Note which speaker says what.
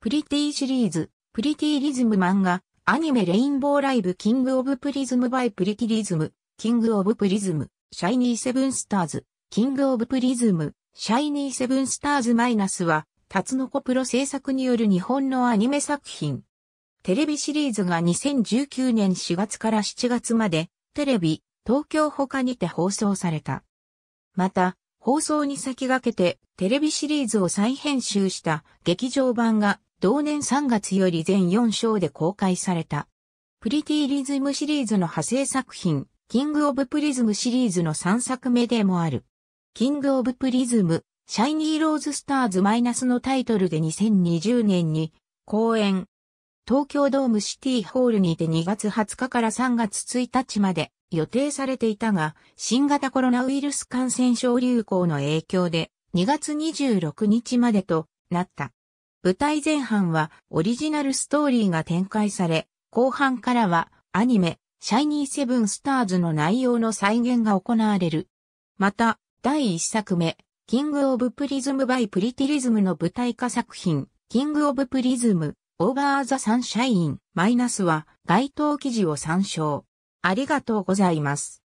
Speaker 1: プリティシリーズ、プリティリズム漫画、アニメレインボーライブキングオブプリズムバイプリティリズム、キングオブプリズム、シャイニーセブンスターズ、キングオブプリズム、シャイニーセブンスターズマイナスは、タツノコプロ制作による日本のアニメ作品。テレビシリーズが2019年4月から7月まで、テレビ、東京他にて放送された。また、放送に先駆けてテレビシリーズを再編集した劇場版が同年3月より全4章で公開された。プリティリズムシリーズの派生作品、キングオブプリズムシリーズの3作目でもある。キングオブプリズム、シャイニーローズスターズマイナスのタイトルで2020年に公演。東京ドームシティホールにて2月20日から3月1日まで予定されていたが、新型コロナウイルス感染症流行の影響で2月26日までとなった。舞台前半はオリジナルストーリーが展開され、後半からはアニメ、シャイニーセブンスターズの内容の再現が行われる。また、第1作目、キング・オブ・プリズム・バイ・プリティリズムの舞台化作品、キング・オブ・プリズム、オーバー・ザ・サンシャイン、マイナスは、該当記事を参照。ありがとうございます。